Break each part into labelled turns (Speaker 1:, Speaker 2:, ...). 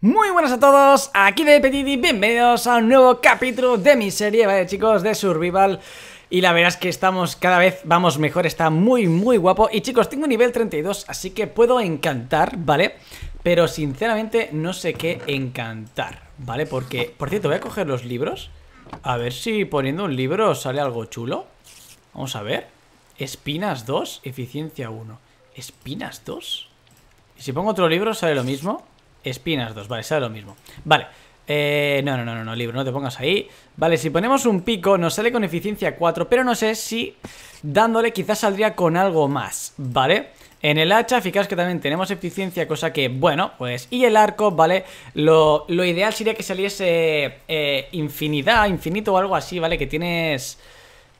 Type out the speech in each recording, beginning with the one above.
Speaker 1: Muy buenas a todos, aquí de Petit bienvenidos a un nuevo capítulo de mi serie, ¿vale chicos? De Survival y la verdad es que estamos cada vez, vamos mejor, está muy muy guapo Y chicos, tengo nivel 32, así que puedo encantar, ¿vale? Pero sinceramente no sé qué encantar, ¿vale? Porque, por cierto, voy a coger los libros A ver si poniendo un libro sale algo chulo Vamos a ver Espinas 2, eficiencia 1 ¿Espinas 2? ¿Y si pongo otro libro sale lo mismo? Espinas 2, vale, sale lo mismo Vale, eh, no, no, no, no, libro, no te pongas ahí Vale, si ponemos un pico nos sale con eficiencia 4 Pero no sé si dándole quizás saldría con algo más, ¿vale? En el hacha, fijaos que también tenemos eficiencia, cosa que, bueno, pues... Y el arco, ¿vale? Lo, ideal sería que saliese eh, infinidad, infinito o algo así, ¿vale? Que tienes...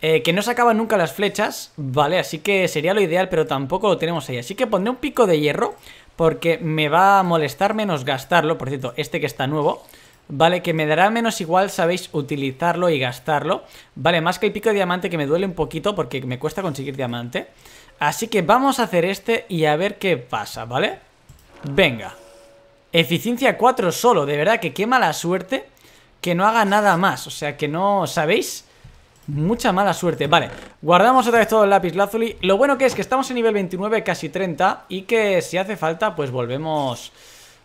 Speaker 1: Eh, que no se acaban nunca las flechas, ¿vale? Así que sería lo ideal, pero tampoco lo tenemos ahí. Así que pondré un pico de hierro porque me va a molestar menos gastarlo, por cierto, este que está nuevo, ¿vale? Que me dará menos igual, sabéis, utilizarlo y gastarlo, ¿vale? Más que el pico de diamante que me duele un poquito porque me cuesta conseguir diamante. Así que vamos a hacer este y a ver qué pasa, ¿vale? Venga. Eficiencia 4 solo, de verdad que qué mala suerte que no haga nada más, o sea que no, ¿sabéis? Mucha mala suerte, vale Guardamos otra vez todo el lápiz lazuli Lo bueno que es que estamos en nivel 29, casi 30 Y que si hace falta, pues volvemos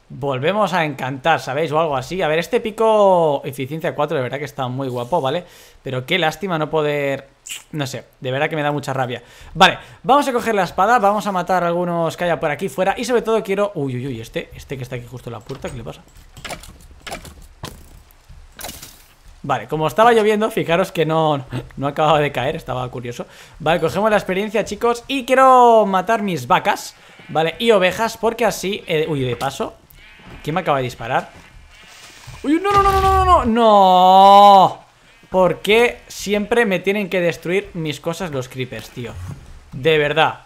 Speaker 1: Volvemos a encantar, ¿sabéis? O algo así, a ver, este pico Eficiencia 4, de verdad que está muy guapo, ¿vale? Pero qué lástima no poder No sé, de verdad que me da mucha rabia Vale, vamos a coger la espada Vamos a matar a algunos que haya por aquí fuera Y sobre todo quiero... Uy, uy, uy, este, este que está aquí justo en la puerta ¿Qué le pasa? Vale, como estaba lloviendo, fijaros que no, no acababa de caer, estaba curioso Vale, cogemos la experiencia, chicos Y quiero matar mis vacas, vale, y ovejas Porque así, eh, uy, de paso ¿Quién me acaba de disparar? Uy, no, no, no, no, no, no, no ¿Por qué siempre me tienen que destruir mis cosas los creepers, tío? De verdad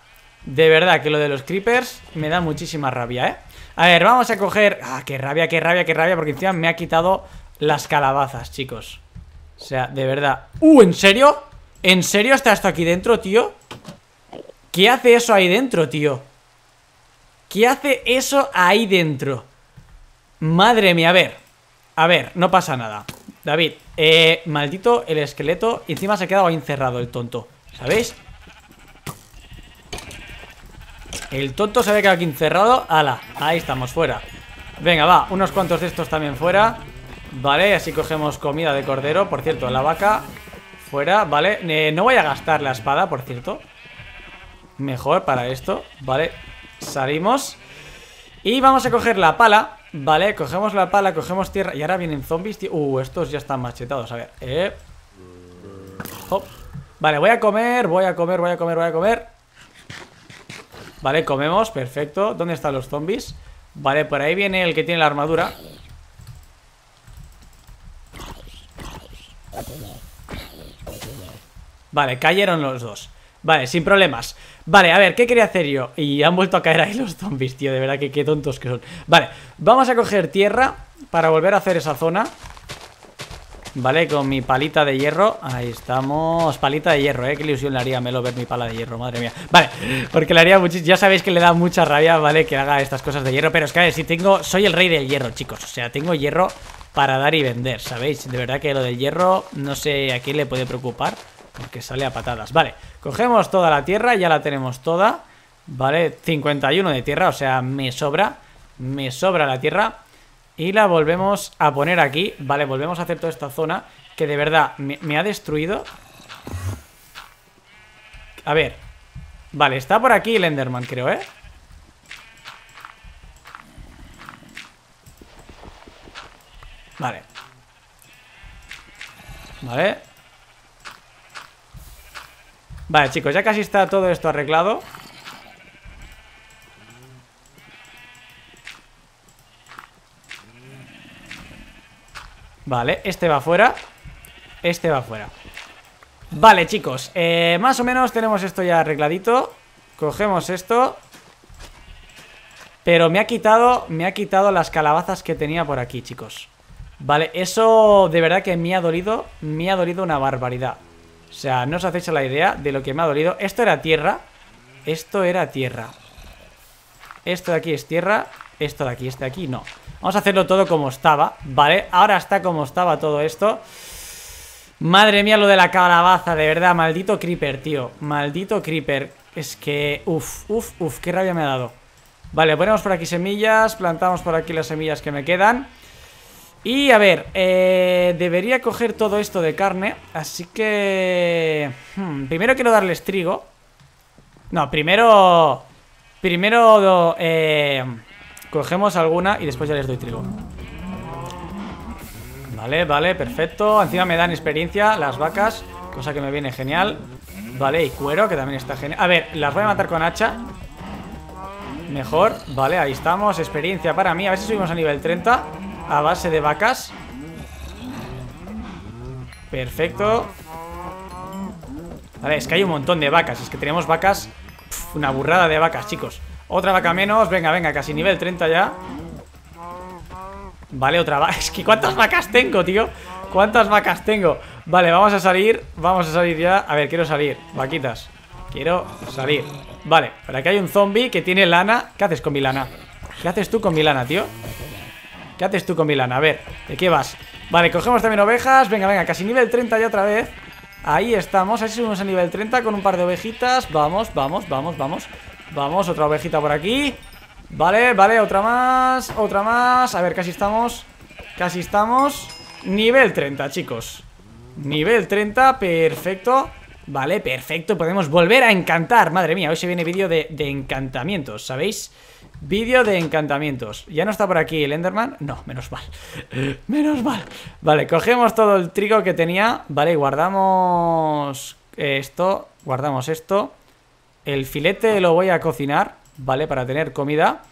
Speaker 1: De verdad, que lo de los creepers me da muchísima rabia, ¿eh? A ver, vamos a coger... Ah, qué rabia, qué rabia, qué rabia Porque encima me ha quitado las calabazas, chicos O sea, de verdad ¡Uh! ¿En serio? ¿En serio está esto aquí dentro, tío? ¿Qué hace eso ahí dentro, tío? ¿Qué hace eso ahí dentro? Madre mía, a ver A ver, no pasa nada David, eh, maldito el esqueleto Encima se ha quedado ahí encerrado el tonto ¿Sabéis? El tonto se había quedado aquí encerrado ¡Hala! ahí estamos, fuera Venga, va, unos cuantos de estos también fuera Vale, así cogemos comida de cordero Por cierto, la vaca fuera Vale, eh, no voy a gastar la espada, por cierto Mejor para esto Vale, salimos Y vamos a coger la pala Vale, cogemos la pala, cogemos tierra Y ahora vienen zombies, Uh, estos ya están machetados, a ver eh. Vale, voy a comer, voy a comer, voy a comer, voy a comer Vale, comemos, perfecto ¿Dónde están los zombies? Vale, por ahí viene el que tiene la armadura Vale, cayeron los dos. Vale, sin problemas. Vale, a ver, ¿qué quería hacer yo? Y han vuelto a caer ahí los zombies, tío. De verdad que qué tontos que son. Vale, vamos a coger tierra para volver a hacer esa zona. Vale, con mi palita de hierro Ahí estamos, palita de hierro, eh Qué ilusión le haría a Melo ver mi pala de hierro, madre mía Vale, porque le haría muchísimo, ya sabéis que le da mucha rabia Vale, que haga estas cosas de hierro Pero es que, a ver, si tengo, soy el rey del hierro, chicos O sea, tengo hierro para dar y vender, ¿sabéis? De verdad que lo del hierro no sé a quién le puede preocupar porque sale a patadas. Vale, cogemos toda la tierra, ya la tenemos toda, ¿vale? 51 de tierra, o sea, me sobra, me sobra la tierra y la volvemos a poner aquí, ¿vale? Volvemos a hacer toda esta zona que de verdad me, me ha destruido. A ver, vale, está por aquí el Enderman, creo, ¿eh? Vale. Vale. Vale, chicos, ya casi está todo esto arreglado. Vale, este va afuera Este va afuera Vale, chicos, eh, más o menos tenemos esto ya arregladito Cogemos esto Pero me ha quitado, me ha quitado las calabazas que tenía por aquí, chicos Vale, eso de verdad que me ha dolido, me ha dolido una barbaridad. O sea, no os hacéis la idea de lo que me ha dolido. Esto era tierra, esto era tierra. Esto de aquí es tierra, esto de aquí, este de aquí no. Vamos a hacerlo todo como estaba, ¿vale? Ahora está como estaba todo esto. Madre mía, lo de la calabaza, de verdad, maldito creeper, tío. Maldito creeper. Es que, uff, uff, uff, qué rabia me ha dado. Vale, ponemos por aquí semillas, plantamos por aquí las semillas que me quedan. Y a ver, eh, debería coger todo esto de carne, así que... Hmm, primero quiero darles trigo. No, primero... Primero eh, cogemos alguna y después ya les doy trigo. Vale, vale, perfecto. Encima me dan experiencia las vacas, cosa que me viene genial. Vale, y cuero, que también está genial. A ver, las voy a matar con hacha. Mejor. Vale, ahí estamos. Experiencia para mí. A ver si subimos a nivel 30 a base de vacas. Perfecto. Vale, es que hay un montón de vacas. Es que tenemos vacas... una burrada de vacas, chicos. Otra vaca menos. Venga, venga, casi nivel 30 ya. Vale, otra vaca. Es que ¿cuántas vacas tengo, tío? ¿Cuántas vacas tengo? Vale, vamos a salir. Vamos a salir ya. A ver, quiero salir. Vaquitas. Quiero salir. Vale, por aquí hay un zombie que tiene lana. ¿Qué haces con mi lana? ¿Qué haces tú con mi lana, tío? ¿Qué haces tú con Milán? A ver, ¿de qué vas? Vale, cogemos también ovejas Venga, venga, casi nivel 30 ya otra vez Ahí estamos, así subimos a nivel 30 con un par de ovejitas Vamos, vamos, vamos, vamos Vamos, otra ovejita por aquí Vale, vale, otra más Otra más, a ver, casi estamos Casi estamos Nivel 30, chicos Nivel 30, perfecto Vale, perfecto, podemos volver a encantar Madre mía, hoy se viene vídeo de, encantamientos, ¿sabéis? Vídeo de encantamientos ¿Ya no está por aquí el Enderman? No, menos mal Menos mal Vale, cogemos todo el trigo que tenía Vale, guardamos esto Guardamos esto El filete lo voy a cocinar Vale, para tener comida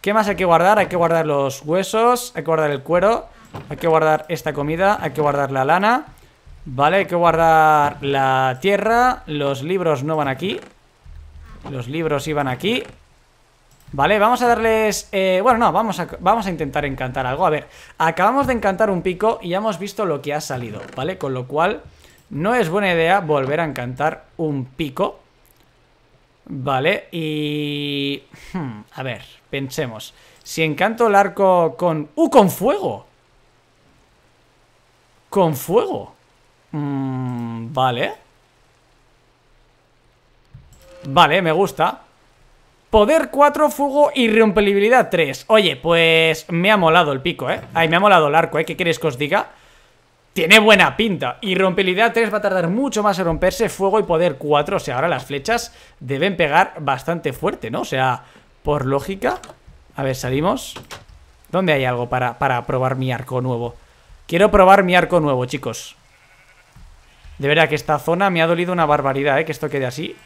Speaker 1: ¿Qué más hay que guardar? Hay que guardar los huesos Hay que guardar el cuero Hay que guardar esta comida Hay que guardar la lana Vale, hay que guardar la tierra Los libros no van aquí Los libros iban aquí Vale, vamos a darles... Eh, bueno, no, vamos a, vamos a intentar encantar algo A ver, acabamos de encantar un pico y ya hemos visto lo que ha salido, ¿vale? Con lo cual, no es buena idea volver a encantar un pico Vale, y... Hmm, a ver, pensemos Si encanto el arco con... ¡Uh, con fuego! Con fuego Mm, vale. Vale, me gusta. Poder 4, fuego y rompelibilidad 3. Oye, pues me ha molado el pico, ¿eh? Ay, me ha molado el arco, ¿eh? ¿Qué queréis que os diga? Tiene buena pinta. Y 3 va a tardar mucho más en romperse. Fuego y poder 4. O sea, ahora las flechas deben pegar bastante fuerte, ¿no? O sea, por lógica... A ver, salimos. ¿Dónde hay algo para, para probar mi arco nuevo? Quiero probar mi arco nuevo, chicos. De verdad que esta zona me ha dolido una barbaridad, ¿eh? Que esto quede así.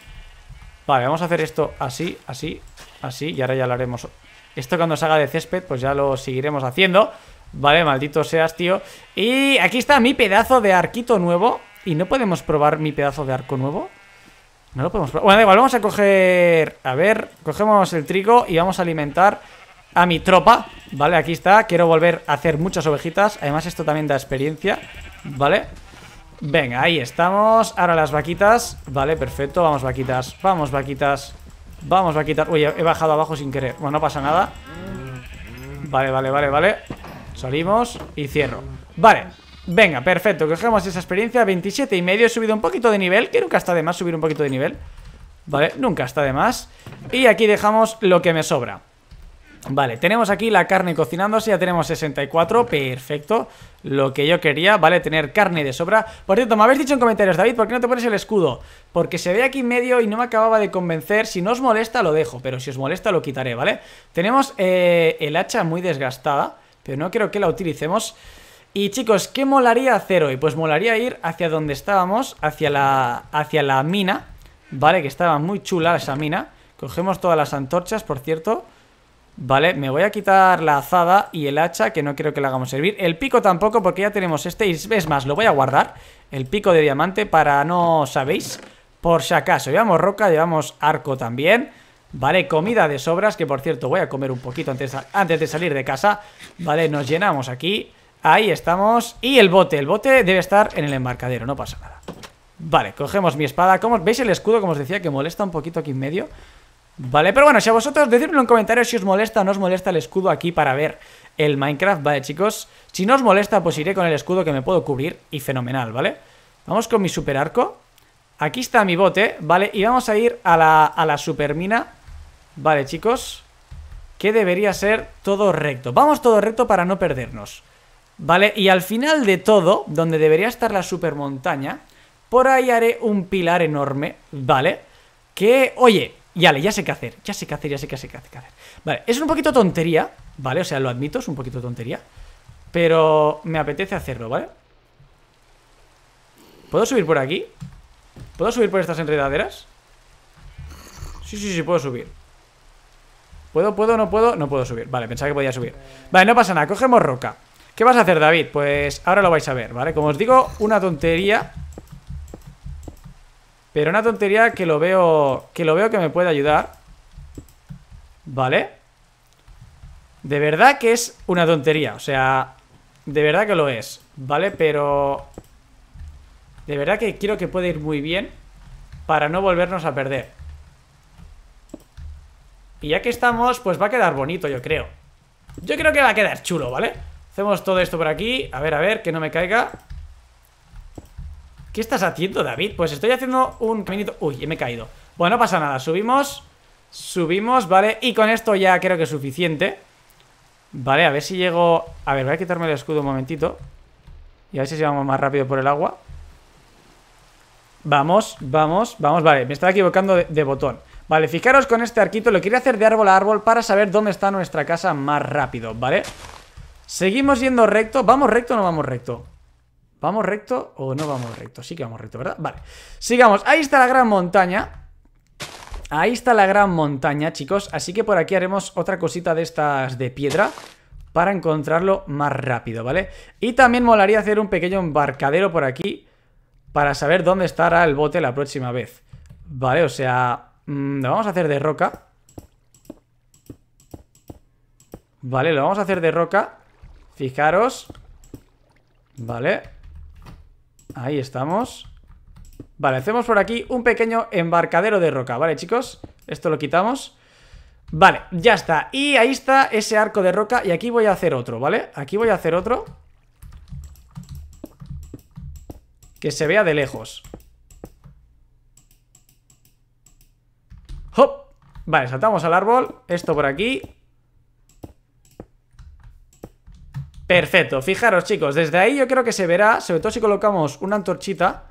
Speaker 1: Vale, vamos a hacer esto así, así, así. Y ahora ya lo haremos. Esto cuando se haga de césped, pues ya lo seguiremos haciendo. Vale, maldito seas, tío. Y aquí está mi pedazo de arquito nuevo. ¿Y no podemos probar mi pedazo de arco nuevo? No lo podemos probar. Bueno, igual, vamos a coger... A ver, cogemos el trigo y vamos a alimentar a mi tropa. Vale, aquí está. Quiero volver a hacer muchas ovejitas. Además, esto también da experiencia. Vale. Venga, ahí estamos. Ahora las vaquitas. Vale, perfecto. Vamos, vaquitas. Vamos, vaquitas. Vamos, vaquitas. Uy, he bajado abajo sin querer. Bueno, no pasa nada. Vale, vale, vale, vale. Salimos y cierro. Vale. Venga, perfecto. Cogemos esa experiencia. 27 y medio. He subido un poquito de nivel. Que nunca está de más subir un poquito de nivel. Vale, nunca está de más. Y aquí dejamos lo que me sobra. Vale, tenemos aquí la carne cocinándose, ya tenemos 64, perfecto Lo que yo quería, vale, tener carne de sobra Por cierto, me habéis dicho en comentarios, David, ¿por qué no te pones el escudo? Porque se ve aquí en medio y no me acababa de convencer Si no os molesta lo dejo, pero si os molesta lo quitaré, ¿vale? Tenemos eh, el hacha muy desgastada, pero no creo que la utilicemos y chicos, ¿qué molaría hacer hoy? Pues molaría ir hacia donde estábamos, hacia la, hacia la mina, ¿vale? Que estaba muy chula esa mina. Cogemos todas las antorchas, por cierto. Vale, me voy a quitar la azada y el hacha que no quiero que la hagamos servir El pico tampoco porque ya tenemos este y es más, lo voy a guardar El pico de diamante para no, ¿sabéis? Por si acaso, llevamos roca, llevamos arco también Vale, comida de sobras, que por cierto voy a comer un poquito antes, antes de salir de casa Vale, nos llenamos aquí Ahí estamos Y el bote, el bote debe estar en el embarcadero, no pasa nada Vale, cogemos mi espada ¿Veis el escudo, como os decía, que molesta un poquito aquí en medio? Vale, pero bueno, si a vosotros decidme en comentarios si os molesta o no os molesta el escudo aquí para ver el Minecraft, ¿vale, chicos? Si no os molesta, pues iré con el escudo que me puedo cubrir y fenomenal, ¿vale? Vamos con mi super arco. Aquí está mi bote, ¿vale? Y vamos a ir a la, a la super mina, ¿vale, chicos? Que debería ser todo recto. Vamos todo recto para no perdernos, ¿vale? Y al final de todo, donde debería estar la super montaña, por ahí haré un pilar enorme, ¿vale? Que, oye, y ya sé qué hacer, ya sé qué hacer, ya sé qué hacer, qué hacer. Vale, es un poquito tontería, ¿vale? O sea, lo admito, es un poquito tontería. Pero me apetece hacerlo, ¿vale? ¿Puedo subir por aquí? ¿Puedo subir por estas enredaderas? Sí, sí, sí, puedo subir ¿Puedo, puedo, no puedo? No puedo subir Vale, pensaba que podía subir Vale, no pasa nada, cogemos roca ¿Qué vas a hacer, David? Pues ahora lo vais a ver, ¿vale? Como os digo, una tontería pero una tontería que lo veo. Que lo veo que me puede ayudar. ¿Vale? De verdad que es una tontería. O sea. De verdad que lo es. ¿Vale? Pero. De verdad que quiero que pueda ir muy bien. Para no volvernos a perder. Y ya que estamos, pues va a quedar bonito, yo creo. Yo creo que va a quedar chulo, ¿vale? Hacemos todo esto por aquí. A ver, a ver, que no me caiga. ¿Qué estás haciendo, David? Pues estoy haciendo un caminito... Uy, me he caído. Bueno, no pasa nada. Subimos. Subimos, ¿vale? Y con esto ya creo que es suficiente. Vale, a ver si llego... A ver, voy a quitarme el escudo un momentito. Y a ver si vamos más rápido por el agua. Vamos, vamos, vamos. Vale, me estaba equivocando de, botón. Vale, fijaros con este arquito. Lo quería hacer de árbol a árbol para saber dónde está nuestra casa más rápido, ¿vale? Seguimos yendo recto. ¿Vamos recto o no vamos recto? ¿Vamos recto o no vamos recto? Sí que vamos recto, ¿verdad? Vale, sigamos. Ahí está la gran montaña. Ahí está la gran montaña, chicos. Así que por aquí haremos otra cosita de estas de piedra para encontrarlo más rápido, ¿vale? Y también molaría hacer un pequeño embarcadero por aquí para saber dónde estará el bote la próxima vez. Vale, o sea, mm, lo vamos a hacer de roca. Vale, lo vamos a hacer de roca. Fijaros. Vale. Ahí estamos. Vale, hacemos por aquí un pequeño embarcadero de roca, ¿vale, chicos? Esto lo quitamos. Vale, ya está. Y ahí está ese arco de roca. Y aquí voy a hacer otro, ¿vale? Aquí voy a hacer otro. Que se vea de lejos. ¡Hop! Vale, saltamos al árbol. Esto por aquí. Perfecto, fijaros chicos, desde ahí yo creo que se verá, sobre todo si colocamos una antorchita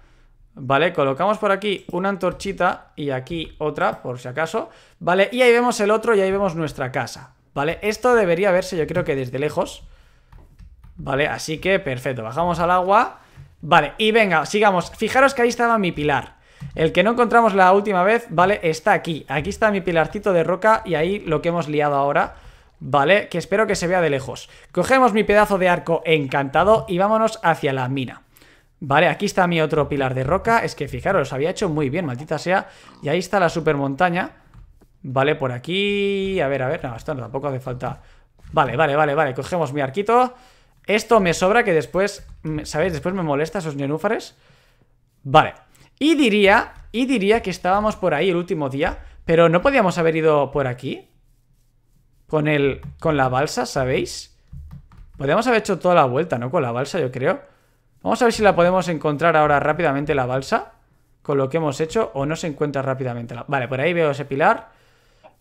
Speaker 1: Vale, colocamos por aquí una antorchita y aquí otra, por si acaso Vale, y ahí vemos el otro y ahí vemos nuestra casa Vale, esto debería verse yo creo que desde lejos Vale, así que perfecto, bajamos al agua Vale, y venga, sigamos, fijaros que ahí estaba mi pilar el que no encontramos la última vez, vale, está aquí Aquí está mi pilarcito de roca y ahí lo que hemos liado ahora ¿vale? Que espero que se vea de lejos. Cogemos mi pedazo de arco encantado y vámonos hacia la mina. Vale, aquí está mi otro pilar de roca. Es que fijaros, había hecho muy bien, maldita sea. Y ahí está la super montaña. Vale, por aquí... A ver, a ver, no, esto tampoco hace falta... Vale, vale, vale, vale, cogemos mi arquito. Esto me sobra que después, mm, ¿sabéis? Después me molesta esos nenúfares. Vale. Y diría, y diría que estábamos por ahí el último día, pero no podíamos haber ido por aquí con, con la balsa, ¿sabéis? Podríamos haber hecho toda la vuelta, ¿no? Con la balsa, yo creo. Vamos a ver si la podemos encontrar ahora rápidamente la balsa. Con lo que hemos hecho. O no se encuentra rápidamente Vale, por ahí veo ese pilar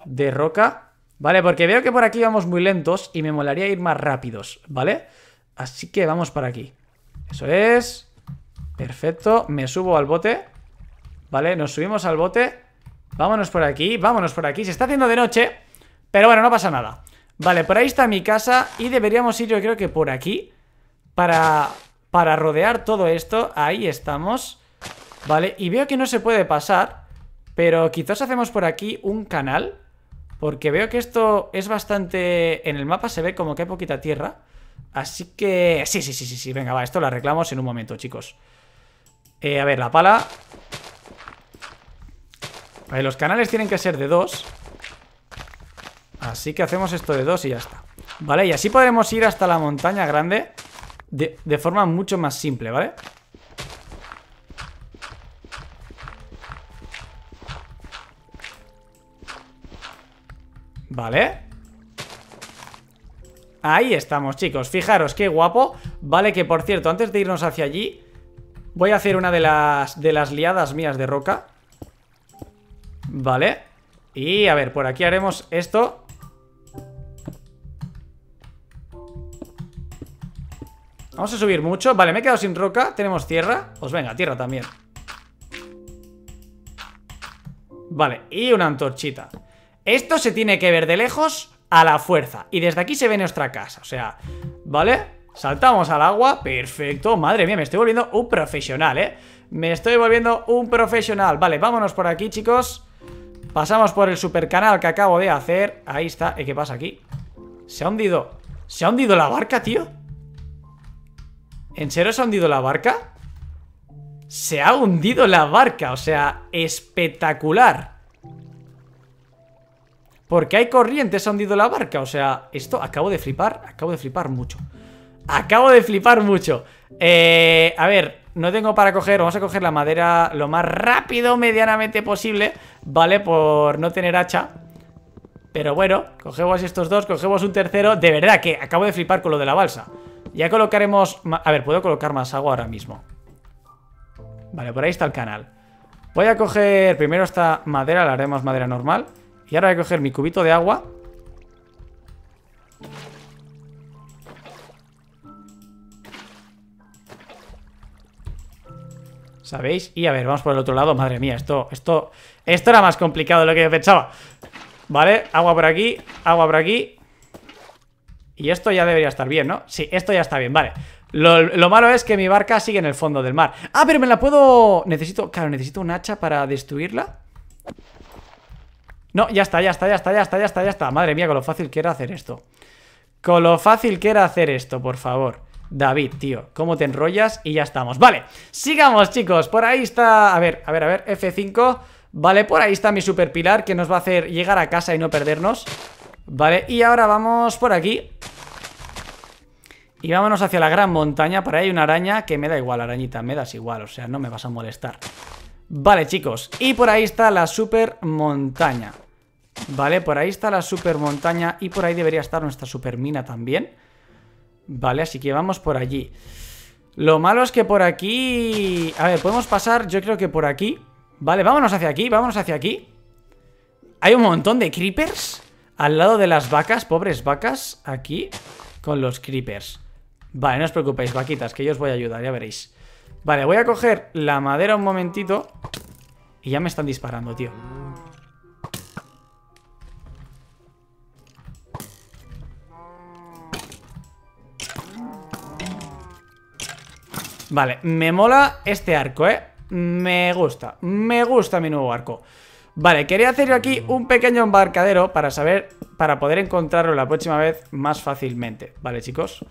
Speaker 1: de roca. Vale, porque veo que por aquí vamos muy lentos. Y me molaría ir más rápidos, ¿vale? Así que vamos para aquí. Eso es. Perfecto. Me subo al bote. Vale, nos subimos al bote. Vámonos por aquí. Vámonos por aquí. Se está haciendo de noche. Pero bueno, no pasa nada Vale, por ahí está mi casa y deberíamos ir yo creo que por aquí Para, para rodear todo esto Ahí estamos Vale, y veo que no se puede pasar Pero quizás hacemos por aquí un canal Porque veo que esto es bastante... En el mapa se ve como que hay poquita tierra Así que... Sí, sí, sí, sí, sí. Venga, va, esto lo arreglamos en un momento, chicos eh, A ver, la pala Vale, los canales tienen que ser de dos Así que hacemos esto de dos y ya está Vale, y así podremos ir hasta la montaña grande de, forma mucho más simple, ¿vale? Vale Ahí estamos, chicos Fijaros, qué guapo Vale, que por cierto, antes de irnos hacia allí Voy a hacer una de las, de las liadas mías de roca Vale Y a ver, por aquí haremos esto Vamos a subir mucho Vale, me he quedado sin roca Tenemos tierra Pues venga, tierra también Vale, y una antorchita Esto se tiene que ver de lejos a la fuerza Y desde aquí se ve nuestra casa O sea, ¿vale? Saltamos al agua Perfecto Madre mía, me estoy volviendo un profesional, ¿eh? Me estoy volviendo un profesional Vale, vámonos por aquí, chicos Pasamos por el super canal que acabo de hacer Ahí está, ¿Y ¿qué pasa aquí? Se ha hundido Se ha hundido la barca, tío ¿En serio se ha hundido la barca? Se ha hundido la barca, o sea, espectacular. Porque hay corriente, se ha hundido la barca, o sea, esto acabo de flipar, acabo de flipar mucho. Acabo de flipar mucho. Eh, a ver, no tengo para coger, vamos a coger la madera lo más rápido, medianamente posible, ¿vale? Por no tener hacha. Pero bueno, cogemos estos dos, cogemos un tercero. De verdad que acabo de flipar con lo de la balsa. Ya colocaremos... A ver, puedo colocar más agua ahora mismo. Vale, por ahí está el canal. Voy a coger primero esta madera, la haremos madera normal. Y ahora voy a coger mi cubito de agua. ¿Sabéis? Y a ver, vamos por el otro lado. Madre mía, esto, esto, esto era más complicado de lo que yo pensaba. Vale, agua por aquí, agua por aquí. Y esto ya debería estar bien, ¿no? Sí, esto ya está bien, vale lo, malo es que mi barca sigue en el fondo del mar Ah, pero me la puedo... Necesito... Claro, necesito un hacha para destruirla No, ya está, ya está, ya está, ya está, ya está, ya está Madre mía, con lo fácil que era hacer esto Con lo fácil que era hacer esto, por favor David, tío, cómo te enrollas y ya estamos Vale, sigamos chicos, por ahí está... A ver, a ver, a ver, F5 Vale, por ahí está mi super pilar que nos va a hacer llegar a casa y no perdernos Vale, y ahora vamos por aquí y vámonos hacia la gran montaña. Por ahí hay una araña que me da igual, arañita. Me das igual, o sea, no me vas a molestar. Vale, chicos. Y por ahí está la super montaña. Vale, por ahí está la super montaña. Y por ahí debería estar nuestra super mina también. Vale, así que vamos por allí. Lo malo es que por aquí... A ver, podemos pasar, yo creo que por aquí. Vale, vámonos hacia aquí, vámonos hacia aquí. Hay un montón de creepers al lado de las vacas, pobres vacas, aquí, con los creepers. Vale, no os preocupéis, vaquitas, que yo os voy a ayudar, ya veréis. Vale, voy a coger la madera un momentito. Y ya me están disparando, tío. Vale, me mola este arco, ¿eh? Me gusta, me gusta mi nuevo arco. Vale, quería hacer aquí un pequeño embarcadero para saber, para poder encontrarlo la próxima vez más fácilmente. Vale, chicos.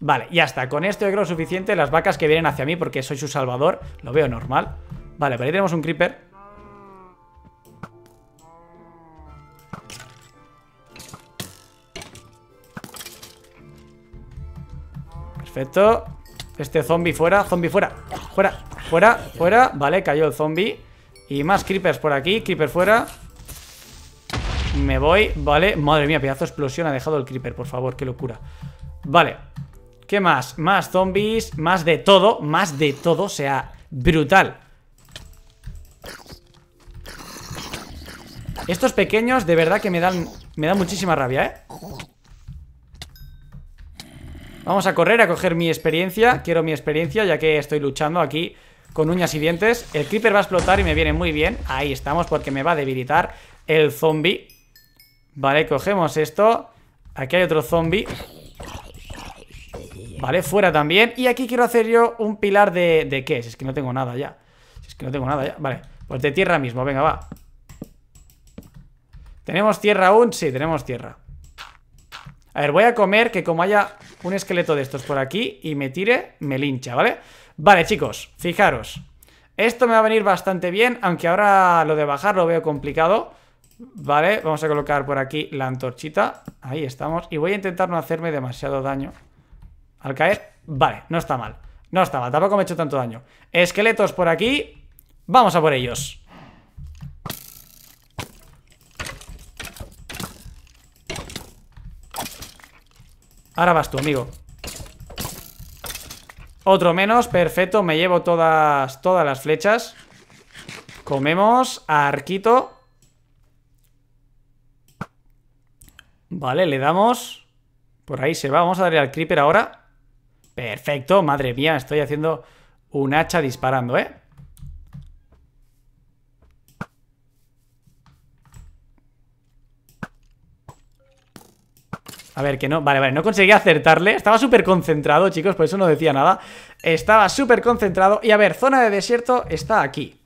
Speaker 1: Vale, ya está. Con esto yo creo suficiente las vacas que vienen hacia mí porque soy su salvador. Lo veo normal. Vale, pero ahí tenemos un creeper. Perfecto. Este zombie fuera, zombie fuera. Fuera, fuera, fuera. Vale, cayó el zombie. Y más creepers por aquí, creeper fuera. Me voy, vale. Madre mía, pedazo de explosión ha dejado el creeper, por favor, qué locura. Vale. ¿Qué más? Más zombies, más de todo, más de todo, o sea, brutal. Estos pequeños de verdad que me dan, me muchísima rabia, ¿eh? Vamos a correr a coger mi experiencia Quiero mi experiencia ya que estoy luchando aquí Con uñas y dientes El creeper va a explotar y me viene muy bien Ahí estamos porque me va a debilitar el zombie Vale, cogemos esto Aquí hay otro zombie Vale, fuera también. Y aquí quiero hacer yo un pilar de... ¿De qué? Si es que no tengo nada ya. Si es que no tengo nada ya. Vale, pues de tierra mismo, venga, va. ¿Tenemos tierra aún? Sí, tenemos tierra. A ver, voy a comer que como haya un esqueleto de estos por aquí y me tire, me lincha, ¿vale? Vale, chicos, fijaros. Esto me va a venir bastante bien, aunque ahora lo de bajar lo veo complicado. Vale, vamos a colocar por aquí la antorchita. Ahí estamos. Y voy a intentar no hacerme demasiado daño. Al caer, vale, no está mal. No está mal, tampoco me he hecho tanto daño. Esqueletos por aquí. Vamos a por ellos. Ahora vas tú, amigo. Otro menos, perfecto. Me llevo todas, todas las flechas. Comemos arquito. Vale, le damos. Por ahí se va. Vamos a darle al creeper ahora. Perfecto, madre mía, estoy haciendo un hacha disparando, ¿eh? A ver, que no, vale, vale, no conseguí acertarle Estaba súper concentrado, chicos, por eso no decía nada Estaba súper concentrado Y a ver, zona de desierto está aquí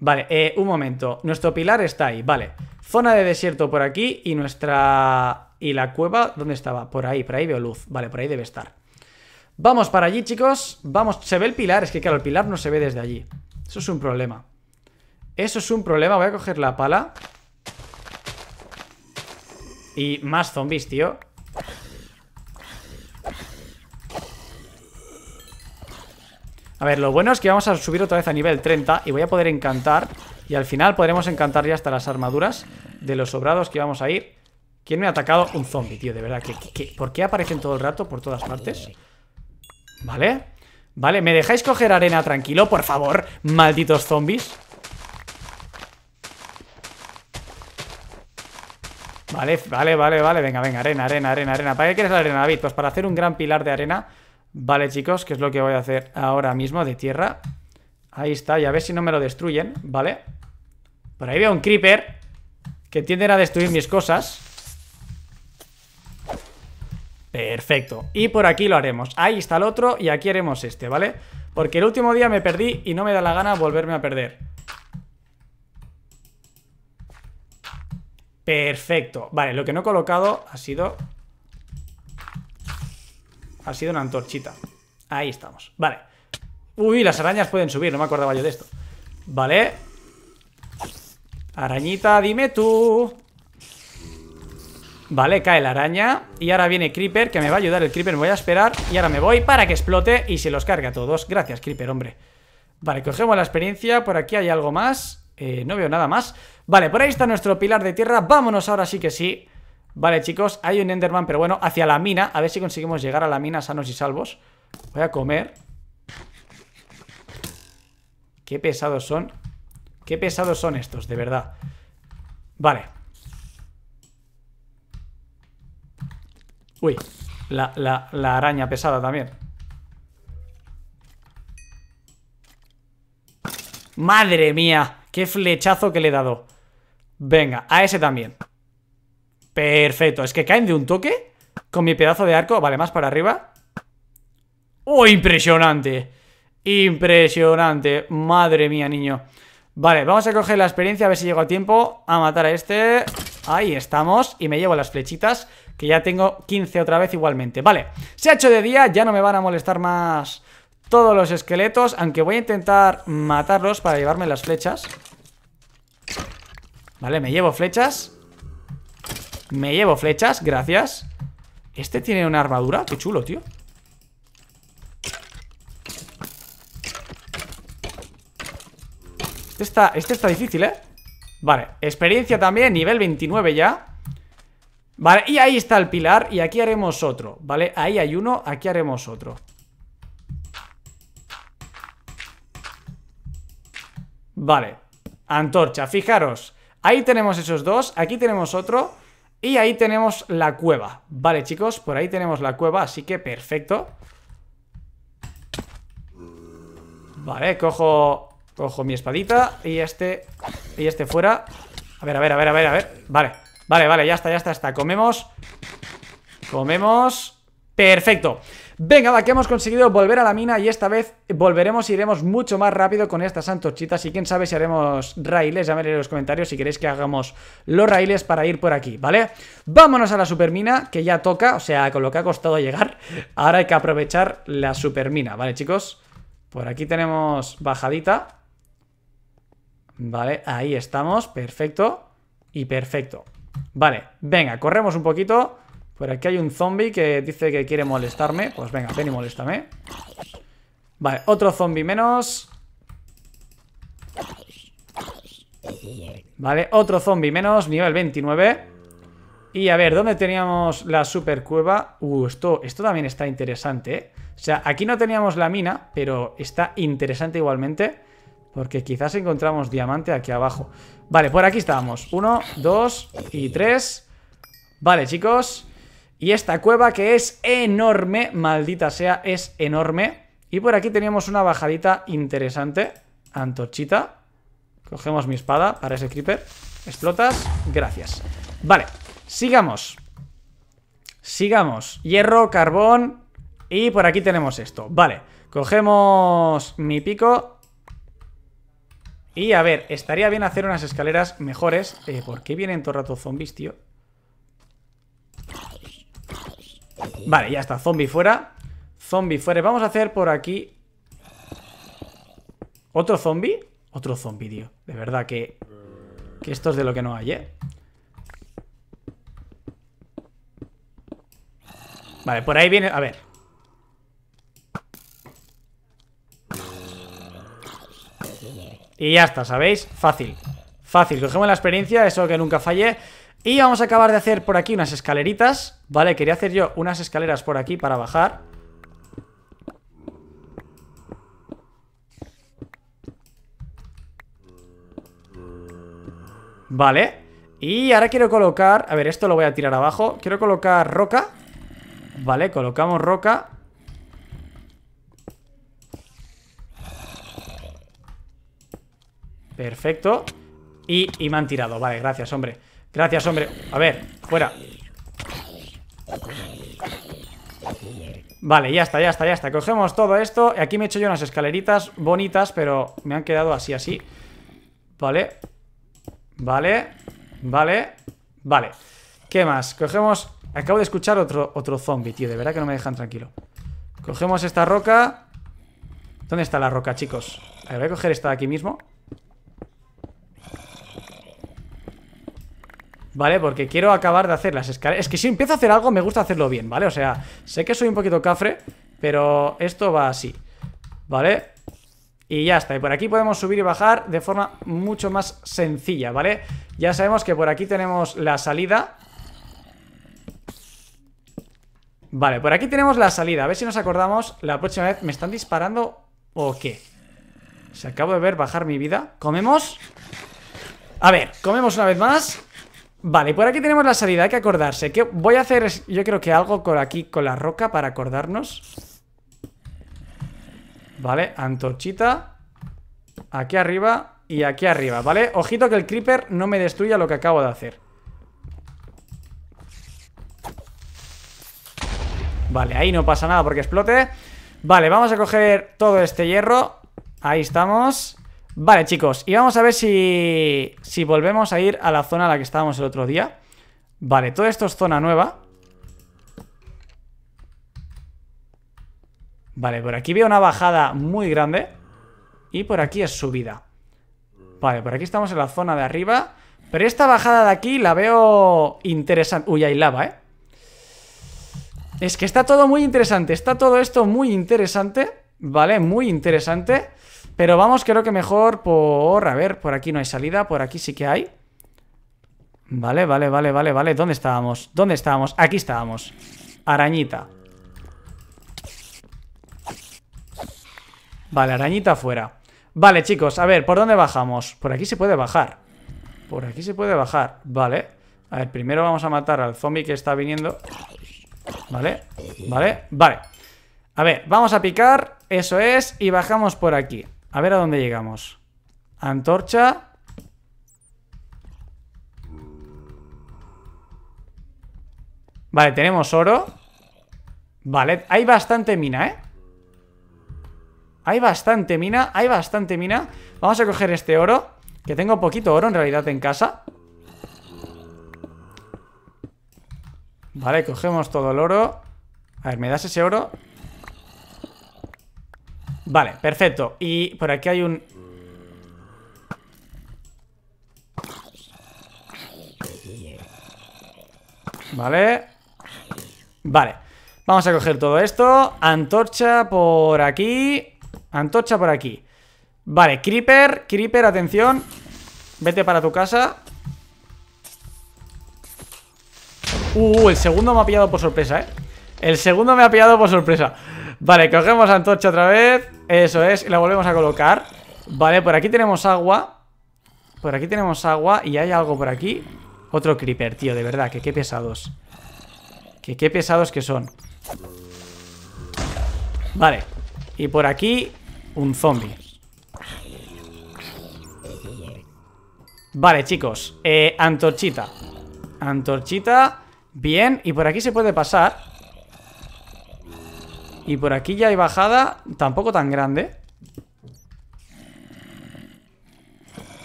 Speaker 1: Vale, eh, un momento Nuestro pilar está ahí, vale Zona de desierto por aquí y nuestra... Y la cueva, ¿dónde estaba? Por ahí, por ahí veo luz Vale, por ahí debe estar Vamos para allí, chicos. Vamos, se ve el pilar. Es que claro, el pilar no se ve desde allí. Eso es un problema. Eso es un problema. Voy a coger la pala. Y más zombies, tío. A ver, lo bueno es que vamos a subir otra vez a nivel 30 y voy a poder encantar. Y al final podremos encantar ya hasta las armaduras de los sobrados que vamos a ir. ¿Quién me ha atacado? Un zombie, tío, de verdad. que, por qué aparecen todo el rato por todas partes? ¿Vale? ¿Vale? ¿Me dejáis coger arena tranquilo, por favor? Malditos zombies Vale, vale, vale, vale Venga, venga, arena, arena, arena, arena ¿Para qué quieres la arena, David? Pues para hacer un gran pilar de arena Vale, chicos, que es lo que voy a hacer ahora mismo de tierra Ahí está, ya a ver si no me lo destruyen, ¿vale? Por ahí veo un creeper Que tiende a destruir mis cosas Perfecto. Y por aquí lo haremos. Ahí está el otro y aquí haremos este, ¿vale? Porque el último día me perdí y no me da la gana volverme a perder. Perfecto. Vale, lo que no he colocado ha sido... Ha sido una antorchita. Ahí estamos. Vale. Uy, las arañas pueden subir, no me acordaba yo de esto. Vale. Arañita, dime tú. Vale, cae la araña Y ahora viene Creeper, que me va a ayudar el Creeper Me voy a esperar y ahora me voy para que explote Y se los cargue a todos, gracias Creeper, hombre Vale, cogemos la experiencia Por aquí hay algo más, eh, no veo nada más Vale, por ahí está nuestro pilar de tierra Vámonos ahora sí que sí Vale, chicos, hay un Enderman, pero bueno, hacia la mina A ver si conseguimos llegar a la mina sanos y salvos Voy a comer Qué pesados son Qué pesados son estos, de verdad Vale Uy, la, araña pesada también. ¡Madre mía! ¡Qué flechazo que le he dado! Venga, a ese también. Perfecto. Es que caen de un toque con mi pedazo de arco. Vale, más para arriba. ¡Oh, impresionante! Impresionante. Madre mía, niño. Vale, vamos a coger la experiencia, a ver si llego a tiempo a matar a este. Ahí estamos. Y me llevo las flechitas que ya tengo 15 otra vez igualmente. Vale, se ha hecho de día, ya no me van a molestar más todos los esqueletos, aunque voy a intentar matarlos para llevarme las flechas. Vale, me llevo flechas. Me llevo flechas, gracias. Este tiene una armadura, qué chulo, tío. Este está, este está difícil, ¿eh? Vale, experiencia también, nivel 29 ya Vale, y ahí está el pilar y aquí haremos otro, ¿vale? Ahí hay uno, aquí haremos otro. Vale, antorcha, fijaros. Ahí tenemos esos dos, aquí tenemos otro y ahí tenemos la cueva. Vale, chicos, por ahí tenemos la cueva, así que perfecto. Vale, cojo, cojo mi espadita y este, y este fuera. A ver, a ver, a ver, a ver, a ver. Vale. Vale, vale, ya está, ya está, ya está Comemos Comemos Perfecto Venga, va, que hemos conseguido volver a la mina y esta vez volveremos y iremos mucho más rápido con estas antorchitas y quién sabe si haremos raíles, ya me en los comentarios si queréis que hagamos los raíles para ir por aquí, ¿vale? Vámonos a la supermina, que ya toca, o sea, con lo que ha costado llegar, ahora hay que aprovechar la supermina, ¿vale, chicos? Por aquí tenemos bajadita, ¿vale? Ahí estamos, perfecto y perfecto. Vale, venga, corremos un poquito. Por aquí hay un zombie que dice que quiere molestarme. Pues venga, ven y moléstame. Vale, otro zombie menos. Vale, otro zombie menos, nivel 29. Y a ver, ¿dónde teníamos la super cueva? Uh, esto, esto también está interesante, ¿eh? O sea, aquí no teníamos la mina, pero está interesante igualmente. Porque quizás encontramos diamante aquí abajo Vale, por aquí estábamos Uno, dos y tres Vale, chicos Y esta cueva que es enorme Maldita sea, es enorme Y por aquí teníamos una bajadita interesante Antorchita Cogemos mi espada para ese creeper Explotas, gracias Vale, sigamos Sigamos Hierro, carbón Y por aquí tenemos esto Vale, cogemos mi pico y a ver, estaría bien hacer unas escaleras mejores. Eh, ¿Por qué vienen todo rato zombies, tío? Vale, ya está, zombie fuera Zombie fuera, vamos a hacer por aquí ¿Otro zombie? Otro zombie, tío De verdad que... Que esto es de lo que no hay, ¿eh? Vale, por ahí viene... A ver Y ya está, ¿sabéis? Fácil, fácil, cogemos la experiencia, eso que nunca falle Y vamos a acabar de hacer por aquí unas escaleritas Vale, quería hacer yo unas escaleras por aquí para bajar Vale Y ahora quiero colocar, a ver, esto lo voy a tirar abajo Quiero colocar roca Vale, colocamos roca Perfecto. Y, me han tirado. Vale, gracias, hombre. Gracias, hombre. A ver, fuera. Vale, ya está, ya está, ya está Cogemos todo esto, aquí me he hecho yo unas escaleritas Bonitas, pero me han quedado así, así Vale Vale, vale Vale, ¿qué más? Cogemos, acabo de escuchar otro, otro zombie Tío, de verdad que no me dejan tranquilo Cogemos esta roca ¿Dónde está la roca, chicos? A ver, voy a coger esta de aquí mismo ¿Vale? Porque quiero acabar de hacer las escaleras Es que si empiezo a hacer algo me gusta hacerlo bien, ¿vale? O sea, sé que soy un poquito cafre Pero esto va así ¿Vale? Y ya está, y por aquí podemos subir y bajar de forma mucho más sencilla, ¿vale? Ya sabemos que por aquí tenemos la salida Vale, por aquí tenemos la salida A ver si nos acordamos la próxima vez ¿Me están disparando o qué? Se acabo de ver bajar mi vida ¿Comemos? A ver, comemos una vez más Vale, por aquí tenemos la salida, hay que acordarse que Voy a hacer, yo creo que algo por aquí Con la roca para acordarnos Vale, antorchita Aquí arriba y aquí arriba, ¿vale? Ojito que el creeper no me destruya lo que acabo de hacer Vale, ahí no pasa nada porque explote Vale, vamos a coger todo este hierro Ahí estamos Vale, chicos, y vamos a ver si, si volvemos a ir a la zona a la que estábamos el otro día. Vale, todo esto es zona nueva. Vale, por aquí veo una bajada muy grande. Y por aquí es subida. Vale, por aquí estamos en la zona de arriba. Pero esta bajada de aquí la veo interesante. Uy, hay lava, ¿eh? Es que está todo muy interesante. Está todo esto muy interesante. Vale, muy interesante. Pero vamos, creo que mejor por... A ver, por aquí no hay salida, por aquí sí que hay. Vale, vale, vale, vale, vale. ¿Dónde estábamos? ¿Dónde estábamos? Aquí estábamos. Arañita. Vale, arañita afuera. Vale, chicos, a ver, ¿por dónde bajamos? Por aquí se puede bajar. Por aquí se puede bajar. Vale. A ver, primero vamos a matar al zombie que está viniendo. Vale, vale, vale. A ver, vamos a picar. Eso es. Y bajamos por aquí. A ver a dónde llegamos. Antorcha. Vale, tenemos oro. Vale, hay bastante mina, ¿eh? Hay bastante mina, hay bastante mina. Vamos a coger este oro, que tengo poquito oro en realidad en casa. Vale, cogemos todo el oro. A ver, ¿me das ese oro? Vale, perfecto. Y por aquí hay un... Vale. Vale. Vamos a coger todo esto. Antorcha por aquí. Antorcha por aquí. Vale, Creeper. Creeper, atención. Vete para tu casa. Uh, el segundo me ha pillado por sorpresa, ¿eh? El segundo me ha pillado por sorpresa. Vale, cogemos antorcha otra vez Eso es, la volvemos a colocar Vale, por aquí tenemos agua Por aquí tenemos agua Y hay algo por aquí Otro creeper, tío, de verdad, que qué pesados Que qué pesados que son Vale Y por aquí, un zombie Vale, chicos eh, Antorchita Antorchita Bien, y por aquí se puede pasar y por aquí ya hay bajada, tampoco tan grande.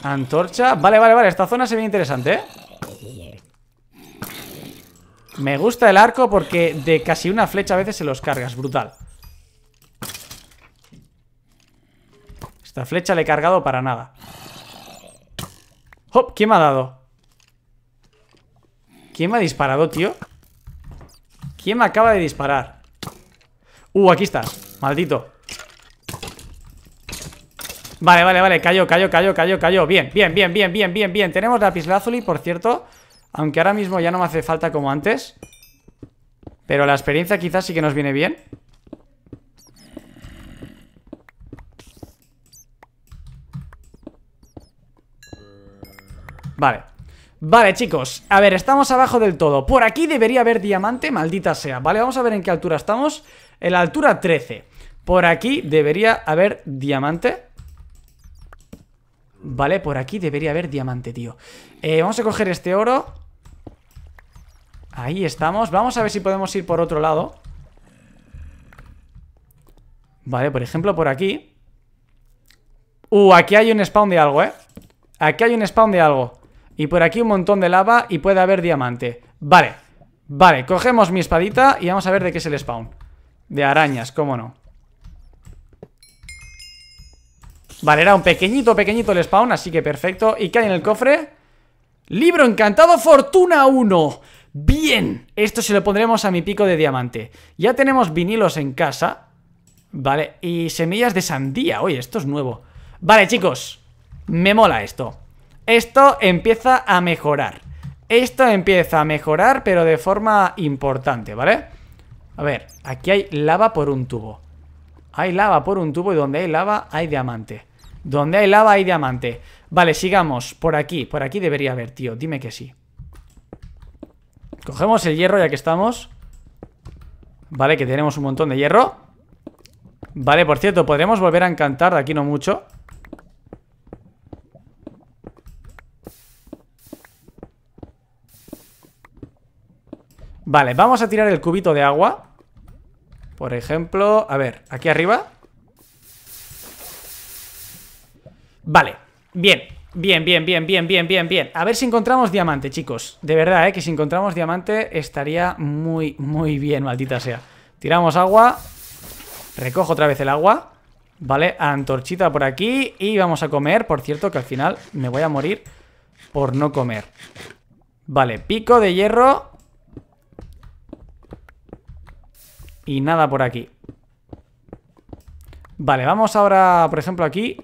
Speaker 1: Antorcha. Vale, vale, vale. Esta zona se ve interesante, ¿eh? Me gusta el arco porque de casi una flecha a veces se los cargas. Brutal. Esta flecha le he cargado para nada. ¡Hop! ¿Quién me ha dado? ¿Quién me ha disparado, tío? ¿Quién me acaba de disparar? Uh, aquí está, maldito Vale, vale, vale, cayó, cayó, cayó, cayó, cayó Bien, bien, bien, bien, bien, bien, bien Tenemos la Lazuli, por cierto Aunque ahora mismo ya no me hace falta como antes Pero la experiencia quizás sí que nos viene bien Vale Vale, chicos, a ver, estamos abajo del todo Por aquí debería haber diamante, maldita sea Vale, vamos a ver en qué altura estamos en la altura 13. Por aquí debería haber diamante. Vale, por aquí debería haber diamante, tío. Eh, vamos a coger este oro. Ahí estamos. Vamos a ver si podemos ir por otro lado. Vale, por ejemplo, por aquí. Uh, aquí hay un spawn de algo, ¿eh? Aquí hay un spawn de algo. Y por aquí un montón de lava y puede haber diamante. Vale, vale. Cogemos mi espadita y vamos a ver de qué es el spawn. De arañas, cómo no Vale, era un pequeñito, pequeñito el spawn Así que perfecto, ¿y qué hay en el cofre? Libro encantado, fortuna 1 Bien, esto se lo pondremos a mi pico de diamante Ya tenemos vinilos en casa Vale, y semillas de sandía Oye, esto es nuevo Vale, chicos, me mola esto Esto empieza a mejorar Esto empieza a mejorar, pero de forma importante, ¿vale? vale a ver, aquí hay lava por un tubo. Hay lava por un tubo y donde hay lava hay diamante. Donde hay lava hay diamante. Vale, sigamos. Por aquí, por aquí debería haber, tío. Dime que sí. Cogemos el hierro ya que estamos. Vale, que tenemos un montón de hierro. Vale, por cierto, podremos volver a encantar de aquí no mucho. Vale, vamos a tirar el cubito de agua por ejemplo, a ver, aquí arriba. Vale, bien, bien, bien, bien, bien, bien, bien, bien. A ver si encontramos diamante, chicos. De verdad, ¿eh? que si encontramos diamante estaría muy, muy bien, maldita sea. Tiramos agua. Recojo otra vez el agua. Vale, antorchita por aquí y vamos a comer. Por cierto, que al final me voy a morir por no comer. Vale, pico de hierro Y nada por aquí. Vale, vamos ahora, por ejemplo, aquí.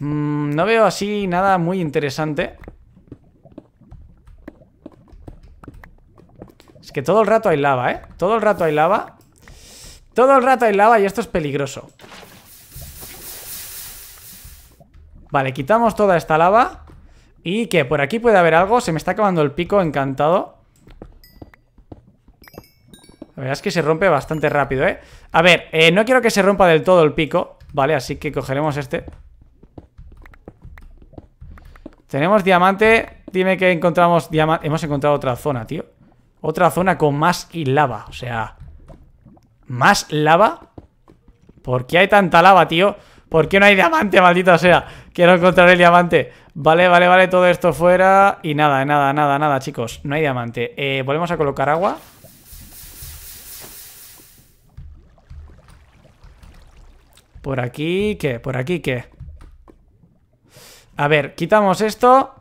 Speaker 1: Mm, no veo así nada muy interesante. Es que todo el rato hay lava, ¿eh? Todo el rato hay lava. Todo el rato hay lava y esto es peligroso. Vale, quitamos toda esta lava. Y que por aquí puede haber algo. Se me está acabando el pico encantado. La verdad es que se rompe bastante rápido, ¿eh? A ver, eh, no quiero que se rompa del todo el pico, ¿vale? Así que cogeremos este. Tenemos diamante. Dime que encontramos diamante. Hemos encontrado otra zona, tío. Otra zona con más y lava, o sea... ¿Más lava? ¿Por qué hay tanta lava, tío? ¿Por qué no hay diamante, maldita sea? Quiero encontrar el diamante Vale, vale, vale, todo esto fuera Y nada, nada, nada, nada, chicos No hay diamante eh, Volvemos a colocar agua Por aquí, ¿qué? Por aquí, ¿qué? A ver, quitamos esto.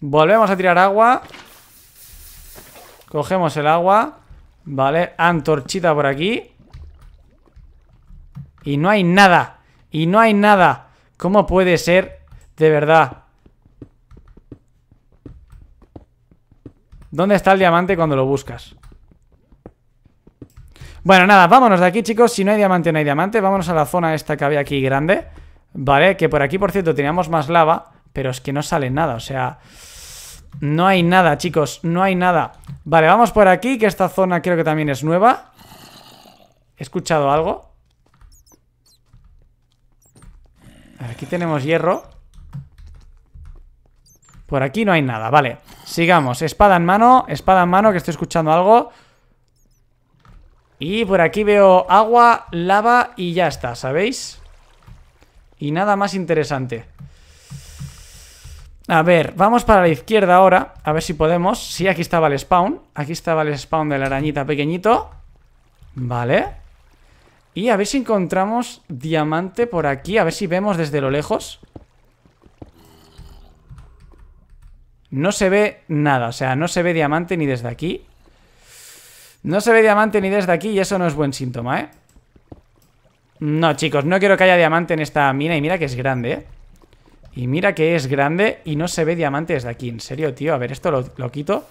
Speaker 1: Volvemos a tirar agua. Cogemos el agua. Vale, antorchita por aquí. Y no hay nada. Y no hay nada. ¿Cómo puede ser? De verdad. ¿Dónde está el diamante cuando lo buscas? Bueno, nada, vámonos de aquí, chicos. Si no hay diamante, no hay diamante. Vámonos a la zona esta que había aquí grande. Vale, que por aquí, por cierto, teníamos más lava. Pero es que no sale nada, o sea... No hay nada, chicos, no hay nada Vale, vamos por aquí, que esta zona creo que también es nueva He escuchado algo Aquí tenemos hierro Por aquí no hay nada, vale Sigamos, espada en mano, espada en mano, que estoy escuchando algo y por aquí veo agua, lava y ya está, ¿sabéis? Y nada más interesante A ver, vamos para la izquierda ahora A ver si podemos Sí, aquí estaba el spawn Aquí estaba el spawn de la arañita pequeñito Vale Y a ver si encontramos diamante por aquí A ver si vemos desde lo lejos No se ve nada O sea, no se ve diamante ni desde aquí no se ve diamante ni desde aquí y eso no es buen síntoma, ¿eh? No, chicos, no quiero que haya diamante en esta mina Y mira que es grande, ¿eh? Y mira que es grande y no se ve diamante desde aquí En serio, tío, a ver, esto lo, lo quito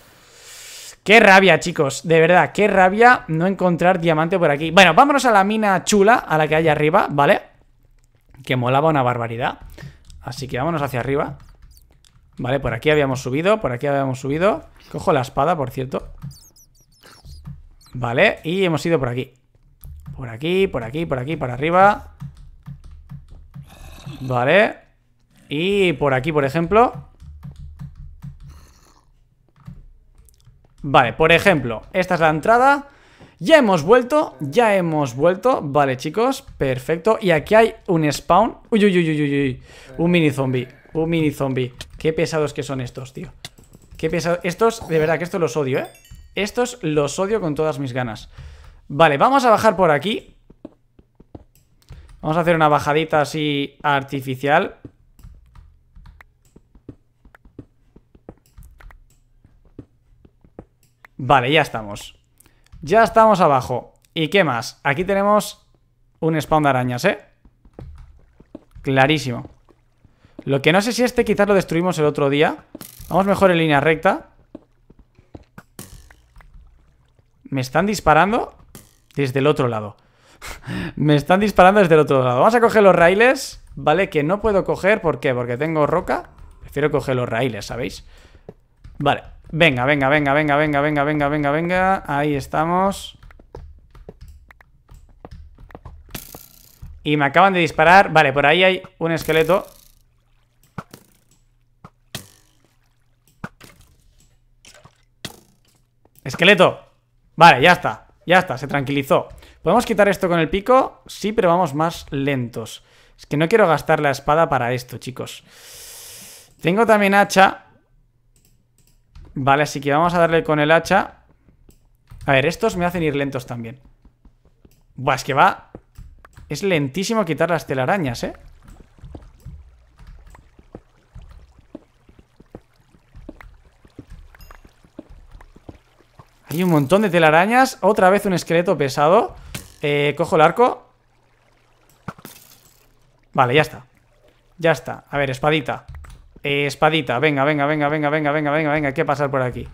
Speaker 1: Qué rabia, chicos, de verdad, qué rabia no encontrar diamante por aquí Bueno, vámonos a la mina chula, a la que hay arriba, ¿vale? Que molaba una barbaridad Así que vámonos hacia arriba Vale, por aquí habíamos subido, por aquí habíamos subido Cojo la espada, por cierto Vale, y hemos ido por aquí. Por aquí, por aquí, por aquí, para arriba. Vale. Y por aquí, por ejemplo. Vale, por ejemplo, esta es la entrada. Ya hemos vuelto, ya hemos vuelto. Vale, chicos, perfecto. Y aquí hay un spawn. Uy, uy, uy, uy, uy. Un mini zombie, un mini zombie. Qué pesados que son estos, tío. Qué pesados. Estos, de verdad que estos los odio, ¿eh? Estos los odio con todas mis ganas. Vale, vamos a bajar por aquí. Vamos a hacer una bajadita así artificial. Vale, ya estamos. Ya estamos abajo. ¿Y qué más? Aquí tenemos un spawn de arañas, ¿eh? Clarísimo. Lo que no sé si este quizás lo destruimos el otro día. Vamos mejor en línea recta. Me están disparando desde el otro lado. Me están disparando desde el otro lado. Vamos a coger los raíles, ¿vale? Que no puedo coger, ¿por qué? Porque tengo roca. Prefiero coger los raíles, ¿sabéis? Vale, venga, venga, venga, venga, venga, venga, venga, venga, venga. Ahí estamos. Y me acaban de disparar. Vale, por ahí hay un esqueleto. ¡Esqueleto! Vale, ya está. Ya está, se tranquilizó. ¿Podemos quitar esto con el pico? Sí, pero vamos más lentos. Es que no quiero gastar la espada para esto, chicos. Tengo también hacha. Vale, así que vamos a darle con el hacha. A ver, estos me hacen ir lentos también. Buah, es que va... Es lentísimo quitar las telarañas, ¿eh? Hay un montón de telarañas Otra vez un esqueleto pesado eh, Cojo el arco Vale, ya está Ya está, a ver, espadita eh, Espadita, venga, venga, venga, venga, venga, venga, venga, venga Hay que pasar por aquí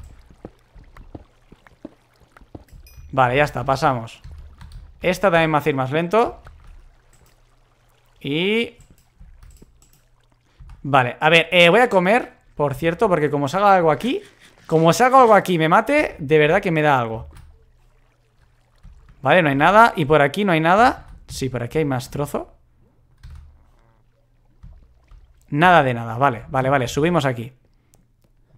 Speaker 1: Vale, ya está, pasamos Esta también va a ir más lento Y... Vale, a ver, eh, voy a comer Por cierto, porque como salga algo aquí como saco algo aquí y me mate, de verdad que me da algo. Vale, no hay nada. Y por aquí no hay nada. Sí, por aquí hay más trozo. Nada de nada. Vale, vale, vale. Subimos aquí.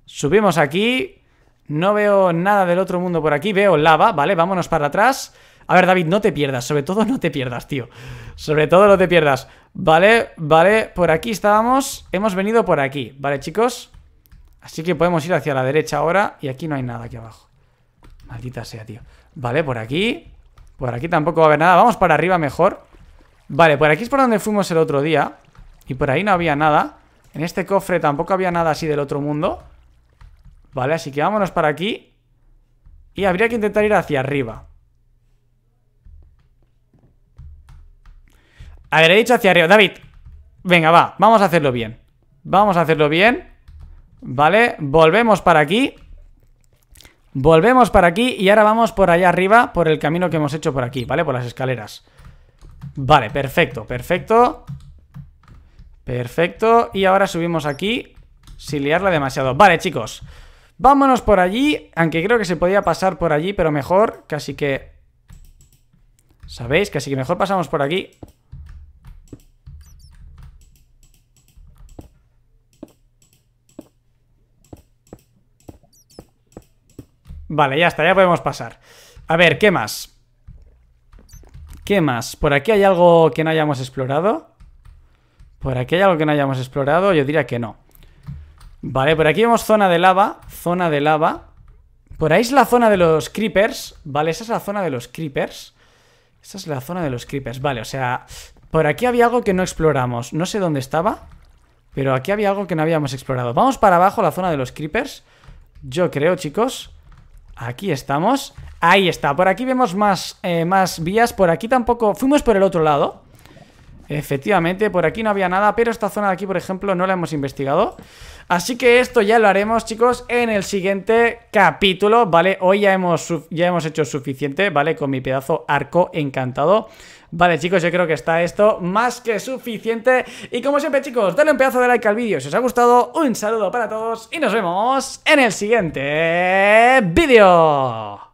Speaker 1: Subimos aquí. No veo nada del otro mundo por aquí. Veo lava. Vale, vámonos para atrás. A ver, David, no te pierdas. Sobre todo no te pierdas, tío. Sobre todo no te pierdas. Vale, vale. Por aquí estábamos. Hemos venido por aquí. Vale, chicos. Así que podemos ir hacia la derecha ahora y aquí no hay nada aquí abajo. Maldita sea, tío. Vale, por aquí. Por aquí tampoco va a haber nada. Vamos para arriba mejor. Vale, por aquí es por donde fuimos el otro día. Y por ahí no había nada. En este cofre tampoco había nada así del otro mundo. Vale, así que vámonos para aquí. Y habría que intentar ir hacia arriba. A ver, he dicho hacia arriba. David, venga, va. Vamos a hacerlo bien. Vamos a hacerlo bien. Vale, volvemos para aquí Volvemos para aquí y ahora vamos por allá arriba Por el camino que hemos hecho por aquí, ¿vale? Por las escaleras Vale, perfecto, perfecto Perfecto, y ahora subimos aquí Sin liarla demasiado Vale, chicos, vámonos por allí Aunque creo que se podía pasar por allí Pero mejor, casi que... ¿Sabéis? Casi que mejor pasamos por aquí Vale, ya está, ya podemos pasar. A ver, ¿qué más? ¿Qué más? ¿Por aquí hay algo que no hayamos explorado? ¿Por aquí hay algo que no hayamos explorado? Yo diría que no. Vale, por aquí vemos zona de lava, zona de lava. Por ahí es la zona de los creepers, vale, esa es la zona de los creepers. Esa es la zona de los creepers, vale, o sea, por aquí había algo que no exploramos, no sé dónde estaba, pero aquí había algo que no habíamos explorado. Vamos para abajo, la zona de los creepers, yo creo, chicos. Aquí estamos. Ahí está. Por aquí vemos más, eh, más vías. Por aquí tampoco... Fuimos por el otro lado. Efectivamente, por aquí no había nada, pero esta zona de aquí, por ejemplo, no la hemos investigado. Así que esto ya lo haremos, chicos, en el siguiente capítulo, ¿vale? Hoy ya hemos, ya hemos hecho suficiente, ¿vale? Con mi pedazo arco encantado. Vale, chicos, yo creo que está esto más que suficiente. Y como siempre, chicos, dale un pedazo de like al vídeo si os ha gustado. Un saludo para todos y nos vemos en el siguiente vídeo.